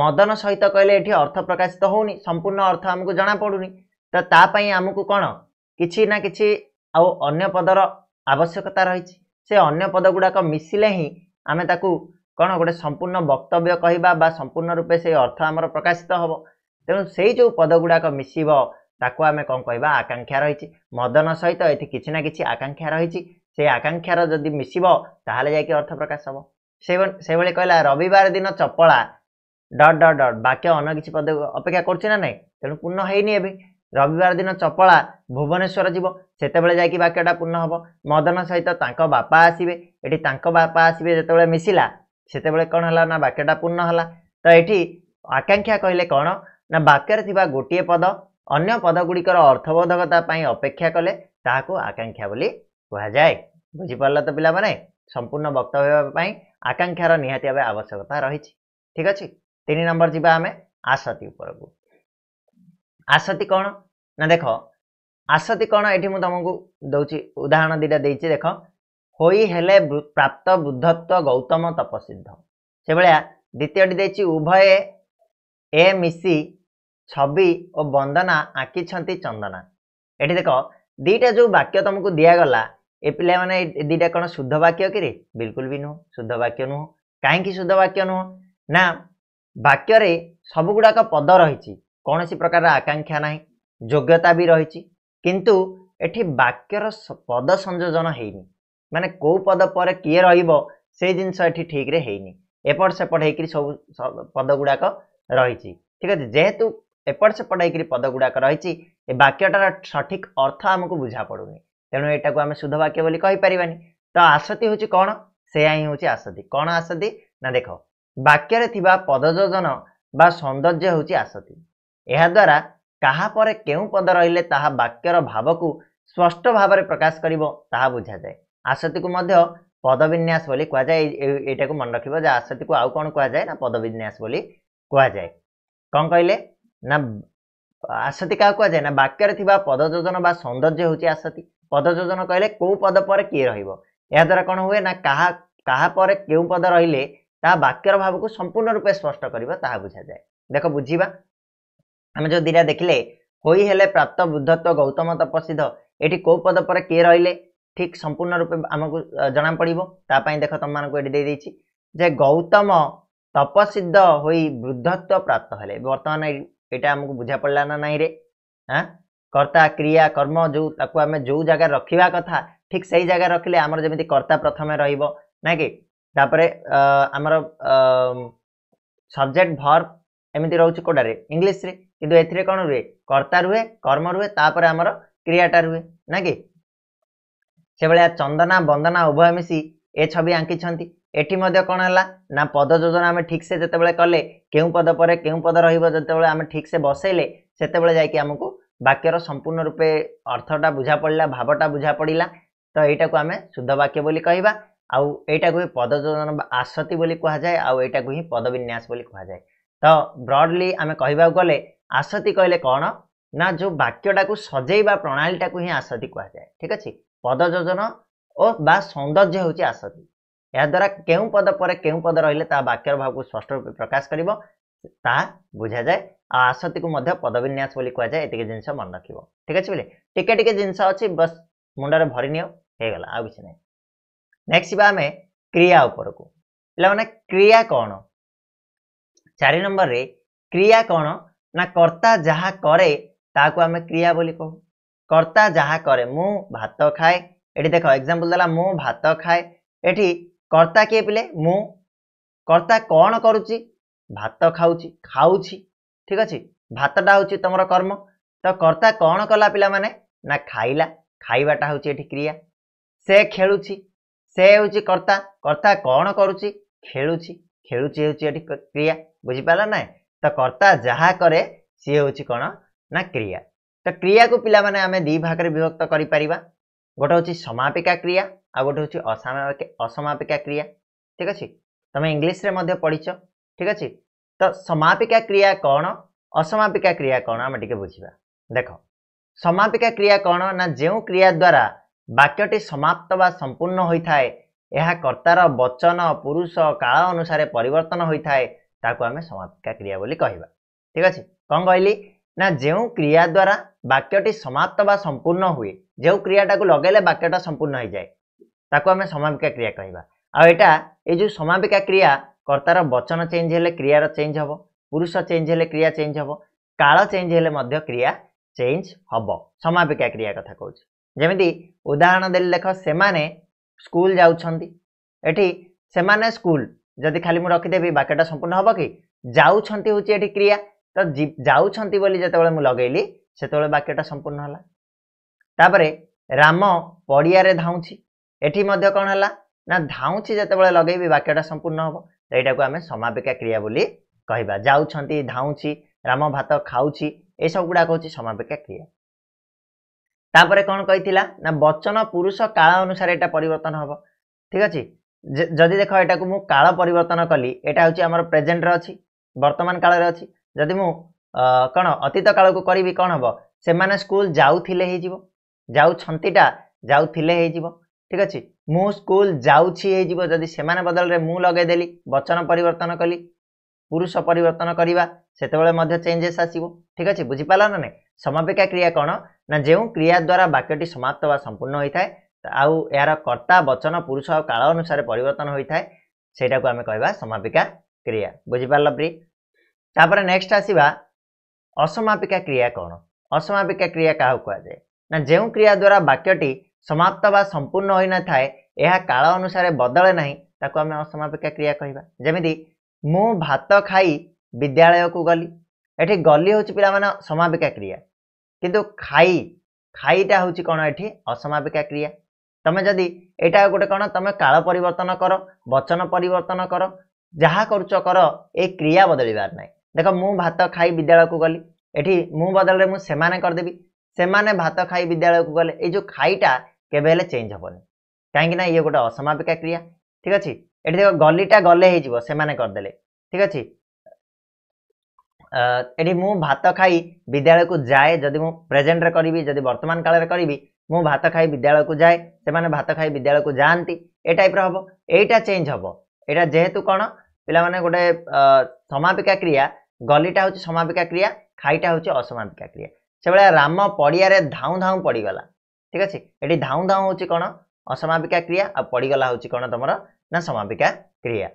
ମଦନ ସହିତ କହିଲେ ଏଠି ଅର୍ଥ ପ୍ରକାଶିତ ହେଉନି ସମ୍ପୂର୍ଣ୍ଣ ଅର୍ଥ ଆମକୁ ଜଣାପଡ଼ୁନି ତ ତା ପାଇଁ ଆମକୁ କ'ଣ କିଛି ନା କିଛି ଆଉ ଅନ୍ୟ ପଦର ଆବଶ୍ୟକତା ରହିଛି ସେ ଅନ୍ୟ ପଦ ଗୁଡ଼ାକ ମିଶିଲେ ହିଁ ଆମେ ତାକୁ କ'ଣ ଗୋଟେ ସମ୍ପୂର୍ଣ୍ଣ ବକ୍ତବ୍ୟ କହିବା ବା ସମ୍ପୂର୍ଣ୍ଣ ରୂପେ ସେଇ ଅର୍ଥ ଆମର ପ୍ରକାଶିତ ହେବ ତେଣୁ ସେଇ ଯେଉଁ ପଦ ଗୁଡ଼ାକ ମିଶିବ ତାକୁ ଆମେ କ'ଣ କହିବା ଆକାଂକ୍ଷା ରହିଛି ମଦନ ସହିତ ଏଠି କିଛି ନା କିଛି ଆକାଂକ୍ଷା ରହିଛି ସେ ଆକାଂକ୍ଷାର ଯଦି ମିଶିବ ତାହେଲେ ଯାଇକି ଅର୍ଥ ପ୍ରକାଶ ହେବ ସେଇଭଳି କହିଲା ରବିବାର ଦିନ ଚପଳା ଡଟ୍ ଡଟ୍ ଡଟ୍ ବାକ୍ୟ ଅନ୍ୟ କିଛି ପଦ ଅପେକ୍ଷା କରୁଛି ନା ନାହିଁ ତେଣୁ ପୂର୍ଣ୍ଣ ହେଇନି ଏବେ ରବିବାର ଦିନ ଚପଳା ଭୁବନେଶ୍ୱର ଯିବ ସେତେବେଳେ ଯାଇକି ବାକ୍ୟଟା ପୂର୍ଣ୍ଣ ହେବ ମଦନ ସହିତ ତାଙ୍କ ବାପା ଆସିବେ ଏଠି ତାଙ୍କ ବାପା ଆସିବେ ଯେତେବେଳେ ମିଶିଲା ସେତେବେଳେ କ'ଣ ହେଲା ନା ବାକ୍ୟଟା ପୂର୍ଣ୍ଣ ହେଲା ତ ଏଠି ଆକାଂକ୍ଷା କହିଲେ କ'ଣ ନା ବାକ୍ୟରେ ଥିବା ଗୋଟିଏ ପଦ ଅନ୍ୟ ପଦ ଗୁଡ଼ିକର ଅର୍ଥବୋଧକତା ପାଇଁ ଅପେକ୍ଷା କଲେ ତାହାକୁ ଆକାଂକ୍ଷା ବୋଲି କୁହାଯାଏ ବୁଝିପାରିଲ ତ ପିଲାମାନେ ସମ୍ପୂର୍ଣ୍ଣ ବକ୍ତବ୍ୟ ପାଇଁ ଆକାଂକ୍ଷାର ନିହାତି ଭାବେ ଆବଶ୍ୟକତା ରହିଛି ଠିକ ଅଛି ତିନି ନମ୍ବର ଯିବା ଆମେ ଆସତି ଉପରକୁ ଆସତି କ'ଣ ନା ଦେଖ ଆସତି କ'ଣ ଏଠି ମୁଁ ତମକୁ ଦଉଛି ଉଦାହରଣ ଦୁଇଟା ଦେଇଛି ଦେଖ ହୋଇ ହେଲେ ପ୍ରାପ୍ତ ବୁଦ୍ଧତ୍ଵ ଗୌତମ ତପସିଦ୍ଧ ସେଭଳିଆ ଦ୍ୱିତୀୟଟି ଦେଇଛି ଉଭୟ ଏ ମିଶି ଛବି ଓ ବନ୍ଦନା ଆଙ୍କିଛନ୍ତି ଚନ୍ଦନା ଏଠି ଦେଖ ଦୁଇଟା ଯେଉଁ ବାକ୍ୟ ତମକୁ ଦିଆଗଲା ଏ ପିଲାମାନେ ଏ ଦୁଇଟା କ'ଣ ଶୁଦ୍ଧ ବାକ୍ୟ କିରେ ବିଲକୁଲ ବି ନୁହଁ ଶୁଦ୍ଧ ବାକ୍ୟ ନୁହଁ କାହିଁକି ଶୁଦ୍ଧ ବାକ୍ୟ ନୁହଁ ନା ବାକ୍ୟରେ ସବୁଗୁଡ଼ାକ ପଦ ରହିଛି କୌଣସି ପ୍ରକାରର ଆକାଂକ୍ଷା ନାହିଁ ଯୋଗ୍ୟତା ବି ରହିଛି କିନ୍ତୁ ଏଠି ବାକ୍ୟର ପଦ ସଂଯୋଜନ ହେଇନି ମାନେ କେଉଁ ପଦ ପରେ କିଏ ରହିବ ସେଇ ଜିନିଷ ଏଠି ଠିକ୍ରେ ହେଇନି ଏପଟ ସେପଟ ହେଇକିରି ସବୁ ପଦ ଗୁଡ଼ାକ ରହିଛି ଠିକ୍ ଅଛି ଯେହେତୁ ଏପଟ ସେପଟ ହେଇକିରି ପଦ ଗୁଡ଼ାକ ରହିଛି ଏ ବାକ୍ୟଟାର ସଠିକ୍ ଅର୍ଥ ଆମକୁ ବୁଝା ପଡ଼ୁନି ତେଣୁ ଏଇଟାକୁ ଆମେ ଶୁଦ୍ଧ ବାକ୍ୟ ବୋଲି କହିପାରିବାନି ତ ଆସତି ହେଉଛି କ'ଣ ସେୟା ହିଁ ହେଉଛି ଆସତି କ'ଣ ଆସତି ନା ଦେଖ ବାକ୍ୟରେ ଥିବା ପଦଯୋଜନ ବା ସୌନ୍ଦର୍ଯ୍ୟ ହେଉଛି ଆସତି ଏହାଦ୍ୱାରା କାହା ପରେ କେଉଁ ପଦ ରହିଲେ ତାହା ବାକ୍ୟର ଭାବକୁ ସ୍ପଷ୍ଟ ଭାବରେ ପ୍ରକାଶ କରିବ ତାହା ବୁଝାଯାଏ ଆସତିକୁ ମଧ୍ୟ ପଦବିନ୍ୟାସ ବୋଲି କୁହାଯାଏ ଏଇଟାକୁ ମନେ ରଖିବ ଯେ ଆସତିକୁ ଆଉ କ'ଣ କୁହାଯାଏ ନା ପଦବିନ୍ୟାସ ବୋଲି କୁହାଯାଏ କ'ଣ କହିଲେ ନା ଆସତି କାହାକୁ କୁହାଯାଏ ନା ବାକ୍ୟରେ ଥିବା ପଦ ଯୋଜନ ବା ସୌନ୍ଦର୍ଯ୍ୟ ହେଉଛି ଆସତି ପଦ ଯୋଜନ କହିଲେ କେଉଁ ପଦ ପରେ କିଏ ରହିବ ଏହାଦ୍ୱାରା କ'ଣ ହୁଏ ନା କାହା କାହା ପରେ କେଉଁ ପଦ ରହିଲେ ତାହା ବାକ୍ୟର ଭାବକୁ ସମ୍ପୂର୍ଣ୍ଣ ରୂପେ ସ୍ପଷ୍ଟ କରିବ ତାହା ବୁଝାଯାଏ ଦେଖ ବୁଝିବା ଆମେ ଯଦି ଦୁଇଟା ଦେଖିଲେ ହୋଇ ହେଲେ ପ୍ରାପ୍ତ ବୁଦ୍ଧତ୍ଵ ଗୌତମ ତପସିଦ୍ଧ ଏଠି କେଉଁ ପଦ ପରେ କିଏ ରହିଲେ ଠିକ୍ ସମ୍ପୂର୍ଣ୍ଣ ରୂପେ ଆମକୁ ଜଣା ପଡ଼ିବ ତା ପାଇଁ ଦେଖ ତମମାନଙ୍କୁ ଏଠି ଦେଇଦେଇଛି ଯେ ଗୌତମ ତପସିଦ୍ଧ ହୋଇ ବୃଦ୍ଧତ୍ଵ ପ୍ରାପ୍ତ ହେଲେ ବର୍ତ୍ତମାନ ଏଇଟା ଆମକୁ ବୁଝା ପଡ଼ିଲା ନା ନାହିଁରେ ହଁ କର୍ତ୍ତା କ୍ରିୟା କର୍ମ ଯେଉଁ ତାକୁ ଆମେ ଯେଉଁ ଜାଗାରେ ରଖିବା କଥା ଠିକ୍ ସେଇ ଜାଗାରେ ରଖିଲେ ଆମର ଯେମିତି କର୍ତ୍ତା ପ୍ରଥମେ ରହିବ ନା କି ତାପରେ ଆମର ସବଜେକ୍ଟ ଭର୍ ଏମିତି ରହୁଛି କୋଉଟାରେ ଇଂଲିଶରେ କିନ୍ତୁ ଏଥିରେ କ'ଣ ରୁହେ କର୍ତ୍ତା ରୁହେ କର୍ମ ରୁହେ ତାପରେ ଆମର କ୍ରିୟାଟା ରୁହେ ନା କି ସେଭଳିଆ ଚନ୍ଦନା ବନ୍ଦନା ଉଭୟ ମିଶି ଏ ଛବି ଆଙ୍କିଛନ୍ତି ଏଠି ମଧ୍ୟ କ'ଣ ହେଲା ନା ପଦ ଯୋଜନା ଆମେ ଠିକ୍ସେ ଯେତେବେଳେ କଲେ କେଉଁ ପଦ ପରେ କେଉଁ ପଦ ରହିବ ଯେତେବେଳେ ଆମେ ଠିକ୍ସେ ବସେଇଲେ ସେତେବେଳେ ଯାଇକି ଆମକୁ ବାକ୍ୟର ସମ୍ପୂର୍ଣ୍ଣ ରୂପେ ଅର୍ଥଟା ବୁଝା ପଡ଼ିଲା ଭାବଟା ବୁଝା ପଡ଼ିଲା ତ ଏଇଟାକୁ ଆମେ ଶୁଦ୍ଧ ବାକ୍ୟ ବୋଲି କହିବା ଆଉ ଏଇଟାକୁ ହିଁ ପଦଯୋଜନ ଆସତି ବୋଲି କୁହାଯାଏ ଆଉ ଏଇଟାକୁ ହିଁ ପଦବିନ୍ୟାସ ବୋଲି କୁହାଯାଏ ତ ବ୍ରଡ଼ଲି ଆମେ କହିବାକୁ ଗଲେ ଆସତି କହିଲେ କ'ଣ ନା ଯେଉଁ ବାକ୍ୟଟାକୁ ସଜେଇବା ପ୍ରଣାଳୀଟାକୁ ହିଁ ଆସତି କୁହାଯାଏ ଠିକ୍ ଅଛି ପଦଯୋଜନ ଓ ବା ସୌନ୍ଦର୍ଯ୍ୟ ହେଉଛି ଆସତି ଏହାଦ୍ୱାରା କେଉଁ ପଦ ପରେ କେଉଁ ପଦ ରହିଲେ ତାହା ବାକ୍ୟର ଭାବକୁ ସ୍ପଷ୍ଟ ରୂପେ ପ୍ରକାଶ କରିବ ତାହା ବୁଝାଯାଏ ଆଉ ଆସତିକୁ ମଧ୍ୟ ପଦବିନ୍ୟାସ ବୋଲି କୁହାଯାଏ ଏତିକି ଜିନିଷ ମନେ ରଖିବ ଠିକ୍ ଅଛି ବୋଲେ ଟିକେ ଟିକେ ଜିନିଷ ଅଛି ବସ୍ ମୁଣ୍ଡରେ ଭରି ନିଅ ହେଇଗଲା ଆଉ କିଛି ନାହିଁ ନେକ୍ସଟ ଯିବା ଆମେ କ୍ରିୟା ଉପରକୁ ପିଲାମାନେ କ୍ରିୟା କ'ଣ ଚାରି ନମ୍ବରରେ କ୍ରିୟା କ'ଣ ନା କର୍ତ୍ତା ଯାହା କରେ ତାହାକୁ ଆମେ କ୍ରିୟା ବୋଲି କହୁ କର୍ତ୍ତା ଯାହା କରେ ମୁଁ ଭାତ ଖାଏ ଏଠି ଦେଖ ଏକ୍ଜାମ୍ପଲ୍ ଦେଲା ମୁଁ ଭାତ ଖାଏ ଏଠି କର୍ତ୍ତା କିଏ ପିଲେ ମୁଁ କର୍ତ୍ତା କ'ଣ କରୁଛି ଭାତ ଖାଉଛି ଖାଉଛି ଠିକ ଅଛି ଭାତଟା ହେଉଛି ତୁମର କର୍ମ ତ କର୍ତ୍ତା କ'ଣ କଲା ପିଲାମାନେ ନା ଖାଇଲା ଖାଇବାଟା ହେଉଛି ଏଠି କ୍ରିୟା ସେ ଖେଳୁଛି ସେ ହେଉଛି କର୍ତ୍ତା କର୍ତ୍ତା କ'ଣ କରୁଛି ଖେଳୁଛି ଖେଳୁଛି ହେଉଛି ଏଠି କ୍ରିୟା ବୁଝିପାରିଲା ନା ତ କର୍ତ୍ତା ଯାହା କରେ ସିଏ ହେଉଛି କ'ଣ ନା କ୍ରିୟା ତ କ୍ରିୟାକୁ ପିଲାମାନେ ଆମେ ଦୁଇ ଭାଗରେ ବିଭକ୍ତ କରିପାରିବା ଗୋଟେ ହେଉଛି ସମାପିକା କ୍ରିୟା ଆଉ ଗୋଟେ ହେଉଛି ଅସମାପିକା କ୍ରିୟା ଠିକ ଅଛି ତମେ ଇଂଲିଶରେ ମଧ୍ୟ ପଢ଼ିଛ ଠିକ ଅଛି ସମାପିକା କ୍ରିୟା କ'ଣ ଅସମାପିକା କ୍ରିୟା କ'ଣ ଆମେ ଟିକେ ବୁଝିବା ଦେଖ ସମାପିକା କ୍ରିୟା କ'ଣ ନା ଯେଉଁ କ୍ରିୟା ଦ୍ୱାରା ବାକ୍ୟଟି ସମାପ୍ତ ବା ସମ୍ପୂର୍ଣ୍ଣ ହୋଇଥାଏ ଏହା କର୍ତ୍ତାର ବଚନ ପୁରୁଷ କାଳ ଅନୁସାରେ ପରିବର୍ତ୍ତନ ହୋଇଥାଏ ତାକୁ ଆମେ ସମାପିକା କ୍ରିୟା ବୋଲି କହିବା ଠିକ ଅଛି କ'ଣ କହିଲି ନା ଯେଉଁ କ୍ରିୟା ଦ୍ୱାରା ବାକ୍ୟଟି ସମାପ୍ତ ବା ସମ୍ପୂର୍ଣ୍ଣ ହୁଏ ଯେଉଁ କ୍ରିୟାଟାକୁ ଲଗେଇଲେ ବାକ୍ୟଟା ସମ୍ପୂର୍ଣ୍ଣ ହୋଇଯାଏ ତାକୁ ଆମେ ସମାପିକା କ୍ରିୟା କହିବା ଆଉ ଏଇଟା ଏଇ ଯେଉଁ ସମାପିକା କ୍ରିୟା କର୍ତ୍ତାର ବଚନ ଚେଞ୍ଜ ହେଲେ କ୍ରିୟାର ଚେଞ୍ଜ ହେବ ପୁରୁଷ ଚେଞ୍ଜ ହେଲେ କ୍ରିୟା ଚେଞ୍ଜ ହେବ କାଳ ଚେଞ୍ଜ ହେଲେ ମଧ୍ୟ କ୍ରିୟା ଚେଞ୍ଜ ହେବ ସମାପିକା କ୍ରିୟା କଥା କହୁଛି ଯେମିତି ଉଦାହରଣ ଦେଲି ଲେଖ ସେମାନେ ସ୍କୁଲ ଯାଉଛନ୍ତି ଏଠି ସେମାନେ ସ୍କୁଲ ଯଦି ଖାଲି ମୁଁ ରଖିଦେବି ବାକ୍ୟଟା ସମ୍ପୂର୍ଣ୍ଣ ହେବ କି ଯାଉଛନ୍ତି ହେଉଛି ଏଠି କ୍ରିୟା ତ ଯାଉଛନ୍ତି ବୋଲି ଯେତେବେଳେ ମୁଁ ଲଗେଇଲି ସେତେବେଳେ ବାକ୍ୟଟା ସମ୍ପୂର୍ଣ୍ଣ ହେଲା ତାପରେ ରାମ ପଡ଼ିଆରେ ଧାଉଁଛି ଏଠି ମଧ୍ୟ କ'ଣ ହେଲା ନା ଧାଉଁଛି ଯେତେବେଳେ ଲଗେଇବି ବାକ୍ୟଟା ସମ୍ପୂର୍ଣ୍ଣ ହେବ ଏଇଟାକୁ ଆମେ ସମାପିକା କ୍ରିୟା ବୋଲି କହିବା ଯାଉଛନ୍ତି ଧାଉଁଛି ରାମ ଭାତ ଖାଉଛି ଏସବୁ ଗୁଡ଼ାକ ହେଉଛି ସମାପିକା କ୍ରିୟା ତାପରେ କ'ଣ କହିଥିଲା ନା ବଚନ ପୁରୁଷ କାଳ ଅନୁସାରେ ଏଇଟା ପରିବର୍ତ୍ତନ ହେବ ଠିକ ଅଛି ଯଦି ଦେଖ ଏଇଟାକୁ ମୁଁ କାଳ ପରିବର୍ତ୍ତନ କଲି ଏଇଟା ହେଉଛି ଆମର ପ୍ରେଜେଣ୍ଟରେ ଅଛି ବର୍ତ୍ତମାନ କାଳରେ ଅଛି ଯଦି ମୁଁ କ'ଣ ଅତୀତ କାଳକୁ କରିବି କ'ଣ ହେବ ସେମାନେ ସ୍କୁଲ ଯାଉଥିଲେ ହେଇଯିବ ଯାଉଛନ୍ତିଟା ଯାଉଥିଲେ ହେଇଯିବ ଠିକ ଅଛି ମୁଁ ସ୍କୁଲ ଯାଉଛି ହେଇଯିବ ଯଦି ସେମାନେ ବଦଳରେ ମୁଁ ଲଗେଇଦେଲି ବଚନ ପରିବର୍ତ୍ତନ କଲି ପୁରୁଷ ପରିବର୍ତ୍ତନ କରିବା ସେତେବେଳେ ମଧ୍ୟ ଚେଞ୍ଜେସ୍ ଆସିବ ଠିକ ଅଛି ବୁଝିପାରିଲା ନା ନାହିଁ ସମାପିକା କ୍ରିୟା କ'ଣ ନା ଯେଉଁ କ୍ରିୟା ଦ୍ୱାରା ବାକ୍ୟଟି ସମାପ୍ତ ବା ସମ୍ପୂର୍ଣ୍ଣ ହୋଇଥାଏ ଆଉ ଏହାର କର୍ତ୍ତା ବଚନ ପୁରୁଷ ଆଉ କାଳ ଅନୁସାରେ ପରିବର୍ତ୍ତନ ହୋଇଥାଏ ସେଇଟାକୁ ଆମେ କହିବା ସମାପିକା କ୍ରିୟା ବୁଝିପାରିଲ ପ୍ରି ତାପରେ ନେକ୍ସଟ ଆସିବା ଅସମାପିକା କ୍ରିୟା କ'ଣ ଅସମାପିକା କ୍ରିୟା କାହାକୁ କୁହାଯାଏ ନା ଯେଉଁ କ୍ରିୟା ଦ୍ୱାରା ବାକ୍ୟଟି ସମାପ୍ତ ବା ସମ୍ପୂର୍ଣ୍ଣ ହୋଇନଥାଏ ଏହା କାଳ ଅନୁସାରେ ବଦଳେ ନାହିଁ ତାକୁ ଆମେ ଅସମାପିକା କ୍ରିୟା କହିବା ଯେମିତି ମୁଁ ଭାତ ଖାଇ ବିଦ୍ୟାଳୟକୁ ଗଲି ଏଠି ଗଲି ହେଉଛି ପିଲାମାନେ ସମାପିକା କ୍ରିୟା କିନ୍ତୁ ଖାଇ ଖାଇଟା ହେଉଛି କ'ଣ ଏଠି ଅସମାପିକା କ୍ରିୟା ତମେ ଯଦି ଏଇଟା ଗୋଟେ କ'ଣ ତମେ କାଳ ପରିବର୍ତ୍ତନ କର ବଚନ ପରିବର୍ତ୍ତନ କର ଯାହା କରୁଛ କର ଏ କ୍ରିୟା ବଦଳିବାର ନାହିଁ ଦେଖ ମୁଁ ଭାତ ଖାଇ ବିଦ୍ୟାଳୟକୁ ଗଲି ଏଠି ମୁଁ ବଦଳରେ ମୁଁ ସେମାନେ କରିଦେବି ସେମାନେ ଭାତ ଖାଇ ବିଦ୍ୟାଳୟକୁ ଗଲେ ଏଇ ଯେଉଁ ଖାଇଟା କେବେ ହେଲେ ଚେଞ୍ଜ ହେବନି କାହିଁକିନା ଇଏ ଗୋଟେ ଅସମାପିକା କ୍ରିୟା ଠିକ୍ ଅଛି ଏଠି ଦେଖ ଗଲିଟା ଗଲେ ହେଇଯିବ ସେମାନେ କରିଦେଲେ ଠିକ୍ ଅଛି ଏଠି ମୁଁ ଭାତ ଖାଇ ବିଦ୍ୟାଳୟକୁ ଯାଏ ଯଦି ମୁଁ ପ୍ରେଜେଣ୍ଟରେ କରିବି ଯଦି ବର୍ତ୍ତମାନ କାଳରେ କରିବି ମୁଁ ଭାତ ଖାଇ ବିଦ୍ୟାଳୟକୁ ଯାଏ ସେମାନେ ଭାତ ଖାଇ ବିଦ୍ୟାଳୟକୁ ଯାଆନ୍ତି ଏ ଟାଇପ୍ର ହେବ ଏଇଟା ଚେଞ୍ଜ ହେବ ଏଇଟା ଯେହେତୁ କ'ଣ ପିଲାମାନେ ଗୋଟେ ସମାପିକା କ୍ରିୟା ଗଲିଟା ହେଉଛି ସମାପିକା କ୍ରିୟା ଖାଇଟା ହେଉଛି ଅସମାପିକା କ୍ରିୟା ସେଭଳିଆ ରାମ ପଡ଼ିଆରେ ଧାଉଁ ଧାଉଁ ପଡ଼ିଗଲା ଠିକ୍ ଅଛି ଏଠି ଧାଉଁ ଧାଉଁ ହେଉଛି କ'ଣ ଅସମାପିକା କ୍ରିୟା ଆଉ ପଡ଼ିଗଲା ହେଉଛି କ'ଣ ତମର ନା ସମାପିକା କ୍ରିୟା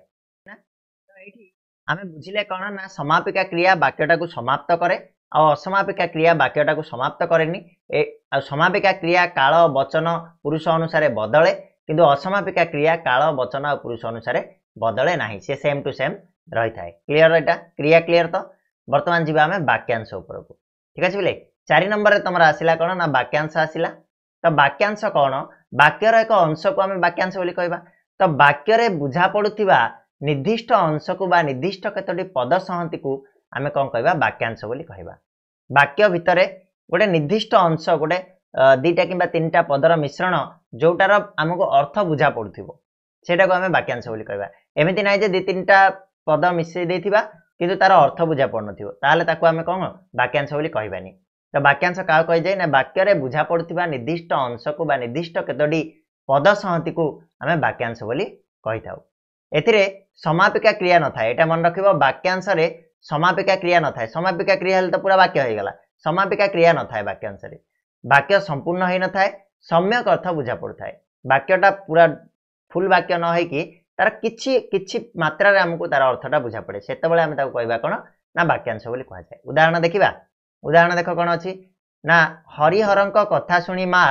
ଆମେ ବୁଝିଲେ କ'ଣ ନା ସମାପିକା କ୍ରିୟା ବାକ୍ୟଟାକୁ ସମାପ୍ତ କରେ ଆଉ ଅସମାପିକା କ୍ରିୟା ବାକ୍ୟଟାକୁ ସମାପ୍ତ କରେନି ଏ ଆଉ ସମାପିକା କ୍ରିୟା କାଳ ବଚନ ପୁରୁଷ ଅନୁସାରେ ବଦଳେ କିନ୍ତୁ ଅସମାପିକା କ୍ରିୟା କାଳ ବଚନ ଆଉ ପୁରୁଷ ଅନୁସାରେ ବଦଳେ ନାହିଁ ସେ ସେମ୍ ଟୁ ସେମ୍ ରହିଥାଏ କ୍ଲିଅର ଏଇଟା କ୍ରିୟା କ୍ଲିଅର ତ ବର୍ତ୍ତମାନ ଯିବା ଆମେ ବାକ୍ୟାଂଶ ଉପରକୁ ଠିକ୍ ଅଛି ବୋଲେ ଚାରି ନମ୍ବରରେ ତମର ଆସିଲା କ'ଣ ନା ବାକ୍ୟାଂଶ ଆସିଲା ତ ବାକ୍ୟାଂଶ କ'ଣ ବାକ୍ୟର ଏକ ଅଂଶକୁ ଆମେ ବାକ୍ୟାଂଶ ବୋଲି କହିବା ତ ବାକ୍ୟରେ ବୁଝା ପଡ଼ୁଥିବା ନିର୍ଦ୍ଦିଷ୍ଟ ଅଂଶକୁ ବା ନିର୍ଦ୍ଦିଷ୍ଟ କେତୋଟି ପଦ ସହନ୍ତିକୁ ଆମେ କ'ଣ କହିବା ବାକ୍ୟାଂଶ ବୋଲି କହିବା ବାକ୍ୟ ଭିତରେ ଗୋଟେ ନିର୍ଦ୍ଦିଷ୍ଟ ଅଂଶ ଗୋଟେ ଦୁଇଟା କିମ୍ବା ତିନିଟା ପଦର ମିଶ୍ରଣ ଯେଉଁଟାର ଆମକୁ ଅର୍ଥ ବୁଝା ପଡ଼ୁଥିବ ସେଇଟାକୁ ଆମେ ବାକ୍ୟାଂଶ ବୋଲି କହିବା ଏମିତି ନାହିଁ ଯେ ଦୁଇ ତିନିଟା ପଦ ମିଶାଇ ଦେଇଥିବା କିନ୍ତୁ ତାର ଅର୍ଥ ବୁଝା ପଡ଼ୁନଥିବ ତାହେଲେ ତାକୁ ଆମେ କ'ଣ ବାକ୍ୟାଂଶ ବୋଲି କହିବାନି ତ ବାକ୍ୟାଂଶ କାହାକୁ କହିଯାଏ ନା ବାକ୍ୟରେ ବୁଝା ପଡ଼ୁଥିବା ନିର୍ଦ୍ଦିଷ୍ଟ ଅଂଶକୁ ବା ନିର୍ଦ୍ଦିଷ୍ଟ କେତୋଟି ପଦ ସହତିକୁ ଆମେ ବାକ୍ୟାଂଶ ବୋଲି କହିଥାଉ ଏଥିରେ ସମାପିକା କ୍ରିୟା ନଥାଏ ଏଇଟା ମନେ ରଖିବ ବାକ୍ୟାଂଶରେ ସମାପିକା କ୍ରିୟା ନଥାଏ ସମାପିକା କ୍ରିୟା ହେଲେ ତ ପୁରା ବାକ୍ୟ ହେଇଗଲା ସମାପିକା କ୍ରିୟା ନଥାଏ ବାକ୍ୟାଂଶରେ ବାକ୍ୟ ସମ୍ପୂର୍ଣ୍ଣ ହେଇନଥାଏ ସମ୍ୟକ ଅର୍ଥ ବୁଝା ପଡ଼ୁଥାଏ ବାକ୍ୟଟା ପୁରା ଫୁଲ୍ ବାକ୍ୟ ନ ହେଇକି ତାର କିଛି କିଛି ମାତ୍ରାରେ ଆମକୁ ତାର ଅର୍ଥଟା ବୁଝା ପଡ଼େ ସେତେବେଳେ ଆମେ ତାକୁ କହିବା କ'ଣ ନା ବାକ୍ୟାଂଶ ବୋଲି କୁହାଯାଏ ଉଦାହରଣ ଦେଖିବା ଉଦାହରଣ ଦେଖ କ'ଣ ଅଛି ନା ହରିହରଙ୍କ କଥା ଶୁଣି ମା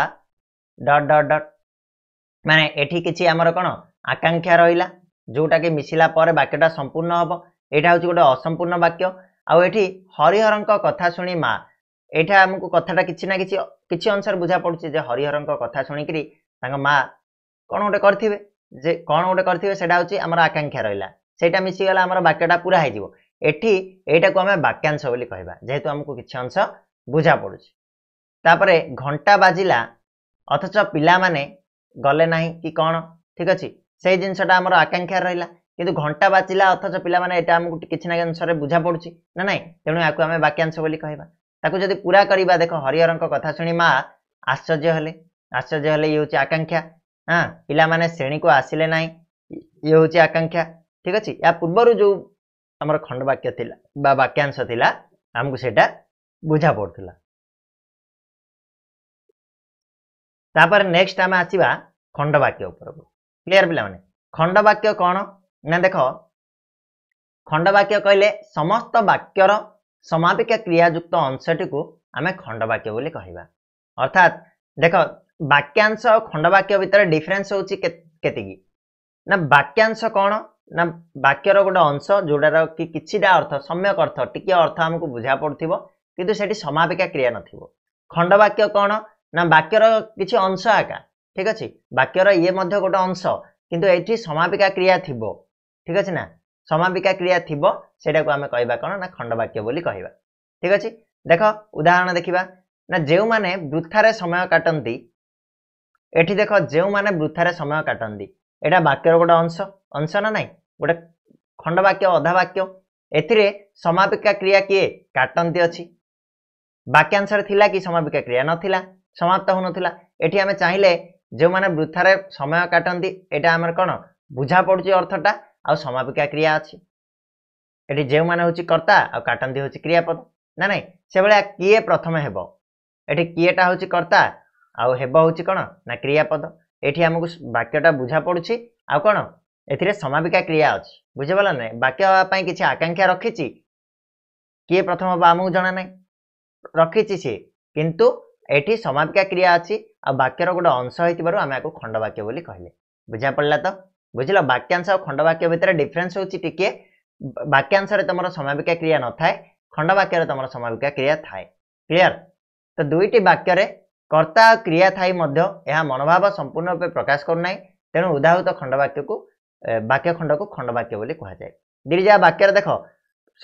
ଡଟ୍ ଡଟ୍ ଡଟ୍ ମାନେ ଏଠି କିଛି ଆମର କ'ଣ ଆକାଂକ୍ଷା ରହିଲା ଯେଉଁଟାକି ମିଶିଲା ପରେ ବାକ୍ୟଟା ସମ୍ପୂର୍ଣ୍ଣ ହେବ ଏଇଟା ହେଉଛି ଗୋଟେ ଅସମ୍ପୂର୍ଣ୍ଣ ବାକ୍ୟ ଆଉ ଏଠି ହରିହରଙ୍କ କଥା ଶୁଣି ମା ଏଇଟା ଆମକୁ କଥାଟା କିଛି ନା କିଛି କିଛି ଅନୁସାରେ ବୁଝା ପଡ଼ୁଛି ଯେ ହରିହରଙ୍କ କଥା ଶୁଣିକିରି ତାଙ୍କ ମା କ'ଣ ଗୋଟେ କରିଥିବେ ଯେ କ'ଣ ଗୋଟେ କରିଥିବେ ସେଇଟା ହେଉଛି ଆମର ଆକାଂକ୍ଷା ରହିଲା ସେଇଟା ମିଶିଗଲା ଆମର ବାକ୍ୟଟା ପୁରା ହେଇଯିବ ଏଠି ଏଇଟାକୁ ଆମେ ବାକ୍ୟାଂଶ ବୋଲି କହିବା ଯେହେତୁ ଆମକୁ କିଛି ଅଂଶ ବୁଝା ପଡ଼ୁଛି ତାପରେ ଘଣ୍ଟା ବାଜିଲା ଅଥଚ ପିଲାମାନେ ଗଲେ ନାହିଁ କି କ'ଣ ଠିକ ଅଛି ସେଇ ଜିନିଷଟା ଆମର ଆକାଂକ୍ଷା ରହିଲା କିନ୍ତୁ ଘଣ୍ଟା ବାଜିଲା ଅଥଚ ପିଲାମାନେ ଏଇଟା ଆମକୁ କିଛି ନା କିଛି ଅଂଶରେ ବୁଝା ପଡ଼ୁଛି ନା ନାହିଁ ତେଣୁ ୟାକୁ ଆମେ ବାକ୍ୟାଂଶ ବୋଲି କହିବା ତାକୁ ଯଦି ପୁରା କରିବା ଦେଖ ହରିହରଙ୍କ କଥା ଶୁଣି ମା ଆଶ୍ଚର୍ଯ୍ୟ ହେଲେ ଆଶ୍ଚର୍ଯ୍ୟ ହେଲେ ଇଏ ହେଉଛି ଆକାଂକ୍ଷା ହଁ ପିଲାମାନେ ଶ୍ରେଣୀକୁ ଆସିଲେ ନାହିଁ ଇଏ ହେଉଛି ଆକାଂକ୍ଷା ଠିକ ଅଛି ୟା ପୂର୍ବରୁ ଯେଉଁ ଆମର ଖଣ୍ଡବାକ୍ୟ ଥିଲା ବା ବାକ୍ୟାଂଶ ଥିଲା ଆମକୁ ସେଇଟା ବୁଝା ପଡ଼ୁଥିଲା ତାପରେ ନେକ୍ସଟ ଆମେ ଆସିବା ଖଣ୍ଡବାକ୍ୟ ଉପରକୁ କ୍ଲିଅର ପିଲାମାନେ ଖଣ୍ଡବାକ୍ୟ କ'ଣ ନା ଦେଖ ଖଣ୍ଡବାକ୍ୟ କହିଲେ ସମସ୍ତ ବାକ୍ୟର ସମାପିକା କ୍ରିୟାଯୁକ୍ତ ଅଂଶଟିକୁ ଆମେ ଖଣ୍ଡବାକ୍ୟ ବୋଲି କହିବା ଅର୍ଥାତ୍ ଦେଖ ବାକ୍ୟାଂଶ ଆଉ ଖଣ୍ଡବାକ୍ୟ ଭିତରେ ଡିଫରେନ୍ସ ହେଉଛି କେତିକି ନା ବାକ୍ୟାଂଶ କ'ଣ ନା ବାକ୍ୟର ଗୋଟେ ଅଂଶ ଯେଉଁଟାର କି କିଛିଟା ଅର୍ଥ ସମ୍ୟକ ଅର୍ଥ ଟିକିଏ ଅର୍ଥ ଆମକୁ ବୁଝା ପଡ଼ୁଥିବ କିନ୍ତୁ ସେଠି ସମାପିକା କ୍ରିୟା ନଥିବ ଖଣ୍ଡବାକ୍ୟ କ'ଣ ନା ବାକ୍ୟର କିଛି ଅଂଶ ଆକା ଠିକ ଅଛି ବାକ୍ୟର ଇଏ ମଧ୍ୟ ଗୋଟେ ଅଂଶ କିନ୍ତୁ ଏଇଠି ସମାପିକା କ୍ରିୟା ଥିବ ଠିକ ଅଛି ନା ସମାପିକା କ୍ରିୟା ଥିବ ସେଇଟାକୁ ଆମେ କହିବା କ'ଣ ନା ଖଣ୍ଡବାକ୍ୟ ବୋଲି କହିବା ଠିକ ଅଛି ଦେଖ ଉଦାହରଣ ଦେଖିବା ନା ଯେଉଁମାନେ ବୃଥାରେ ସମୟ କାଟନ୍ତି ଏଠି ଦେଖ ଯେଉଁମାନେ ବୃଥାରେ ସମୟ କାଟନ୍ତି ଏଇଟା ବାକ୍ୟର ଗୋଟେ ଅଂଶ ଅଂଶ ନା ନାହିଁ ଗୋଟେ ଖଣ୍ଡବାକ୍ୟ ଅଧା ବାକ୍ୟ ଏଥିରେ ସମାପିକା କ୍ରିୟା କିଏ କାଟନ୍ତି ଅଛି ବାକ୍ୟାଂଶରେ ଥିଲା କି ସମାପିକା କ୍ରିୟା ନଥିଲା ସମାପ୍ତ ହେଉନଥିଲା ଏଠି ଆମେ ଚାହିଁଲେ ଯେଉଁମାନେ ବୃଥାରେ ସମୟ କାଟନ୍ତି ଏଇଟା ଆମର କ'ଣ ବୁଝା ପଡ଼ୁଛି ଅର୍ଥଟା ଆଉ ସମାପିକା କ୍ରିୟା ଅଛି ଏଠି ଯେଉଁମାନେ ହେଉଛି କର୍ତ୍ତା ଆଉ କାଟନ୍ତି ହେଉଛି କ୍ରିୟାପଦ ନା ନାହିଁ ସେଭଳିଆ କିଏ ପ୍ରଥମେ ହେବ ଏଠି କିଏଟା ହେଉଛି କର୍ତ୍ତା ଆଉ ହେବ ହେଉଛି କ'ଣ ନା କ୍ରିୟାପଦ ଏଠି ଆମକୁ ବାକ୍ୟଟା ବୁଝା ପଡ଼ୁଛି ଆଉ କ'ଣ ଏଥିରେ ସମାପିକା କ୍ରିୟା ଅଛି ବୁଝିପାରିଲା ନାହିଁ ବାକ୍ୟ ହେବା ପାଇଁ କିଛି ଆକାଂକ୍ଷା ରଖିଛି କିଏ ପ୍ରଥମ ହେବ ଆମକୁ ଜଣା ନାହିଁ ରଖିଛି ସିଏ କିନ୍ତୁ ଏଠି ସମାପିକା କ୍ରିୟା ଅଛି ଆଉ ବାକ୍ୟର ଗୋଟେ ଅଂଶ ହେଇଥିବାରୁ ଆମେ ଆକୁ ଖଣ୍ଡବାକ୍ୟ ବୋଲି କହିଲେ ବୁଝା ପଡ଼ିଲା ତ ବୁଝିଲ ବାକ୍ୟାଂଶ ଆଉ ଖଣ୍ଡବାକ୍ୟ ଭିତରେ ଡିଫରେନ୍ସ ହେଉଛି ଟିକିଏ ବାକ୍ୟାଂଶରେ ତୁମର ସମାପିକା କ୍ରିୟା ନଥାଏ ଖଣ୍ଡବାକ୍ୟରେ ତୁମର ସମାପିକା କ୍ରିୟା ଥାଏ କ୍ଲିଅର ତ ଦୁଇଟି ବାକ୍ୟରେ କର୍ତ୍ତା ଆଉ କ୍ରିୟା ଥାଇ ମଧ୍ୟ ଏହା ମନୋଭାବ ସମ୍ପୂର୍ଣ୍ଣ ରୂପେ ପ୍ରକାଶ କରୁନାହିଁ ତେଣୁ ଉଦାହୃତ ଖଣ୍ଡବାକ୍ୟକୁ ବାକ୍ୟ ଖଣ୍ଡକୁ ଖଣ୍ଡବାକ୍ୟ ବୋଲି କୁହାଯାଏ ଗିରିଜା ବାକ୍ୟରେ ଦେଖ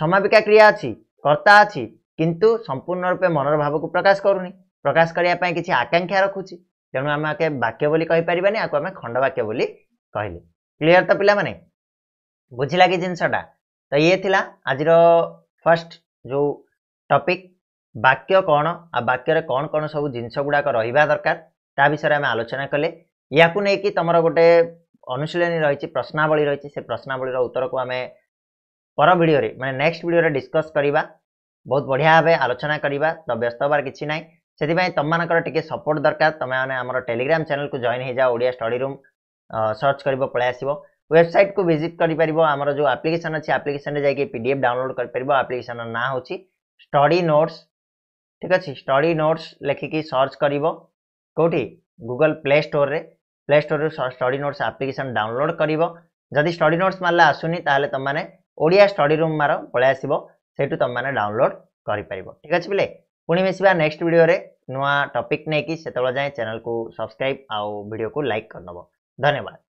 ସମାପିକା କ୍ରିୟା ଅଛି କର୍ତ୍ତା ଅଛି କିନ୍ତୁ ସମ୍ପୂର୍ଣ୍ଣ ରୂପେ ମନର ଭାବକୁ ପ୍ରକାଶ କରୁନି ପ୍ରକାଶ କରିବା ପାଇଁ କିଛି ଆକାଂକ୍ଷା ରଖୁଛି ତେଣୁ ଆମେ ଆକେ ବାକ୍ୟ ବୋଲି କହିପାରିବାନି ଆକୁ ଆମେ ଖଣ୍ଡବାକ୍ୟ ବୋଲି କହିଲେ କ୍ଲିଅର୍ ତ ପିଲାମାନେ ବୁଝିଲା କି ଜିନିଷଟା ତ ଇଏ ଥିଲା ଆଜିର ଫାର୍ଷ୍ଟ ଯେଉଁ ଟପିକ୍ ବାକ୍ୟ କ'ଣ ଆଉ ବାକ୍ୟରେ କ'ଣ କ'ଣ ସବୁ ଜିନିଷ ଗୁଡ଼ାକ ରହିବା ଦରକାର ତା ବିଷୟରେ ଆମେ ଆଲୋଚନା କଲେ ୟାକୁ ନେଇକି ତୁମର ଗୋଟେ अनुशीलनी रही प्रश्नावल रही से प्रश्नावल उत्तर को आम पर भिडियो मैं नेक्स्ट भिडियो डिस्कस करवा बहुत बढ़िया भाव आलोचना करवा तो व्यस्त होवार किसी ना से तुम मे सपोर्ट दरकार तुम्हें टेलीग्राम चेल को जॉन हो जाओ ओडिया स्टडी रूम सर्च कर पलैस वेबसाइट को भिजिट कर जो आप्लिकेसन अच्छी आप्लिकेसन पी जाइए पीडीएफ डाउनलोड करप्लिकेसन ना हो स्टडी नोट्स ठीक अच्छे स्टडी नोट्स लिखिकी सर्च कर कौटी गुगल प्ले स्टोर में ପ୍ଲେ ଷ୍ଟୋରରୁ ଷ୍ଟଡି ନୋଟ୍ସ ଆପ୍ଲିକେସନ୍ ଡାଉନଲୋଡ୍ କରିବ ଯଦି ଷ୍ଟଡି ନୋଟ୍ସ ମାରିଲେ ଆସୁନି ତାହେଲେ ତୁମମାନେ ଓଡ଼ିଆ ଷ୍ଟଡି ରୁମ୍ ମାର ପଳେଇ ଆସିବ ସେଇଠୁ ତୁମମାନେ ଡାଉନଲୋଡ୍ କରିପାରିବ ଠିକ୍ ଅଛି ପିଲେ ପୁଣି ମିଶିବା ନେକ୍ସଟ ଭିଡ଼ିଓରେ ନୂଆ ଟପିକ୍ ନେଇକି ସେତେବେଳେ ଯାଏଁ ଚ୍ୟାନେଲକୁ ସବସ୍କ୍ରାଇବ୍ ଆଉ ଭିଡ଼ିଓକୁ ଲାଇକ୍ କରିନେବ ଧନ୍ୟବାଦ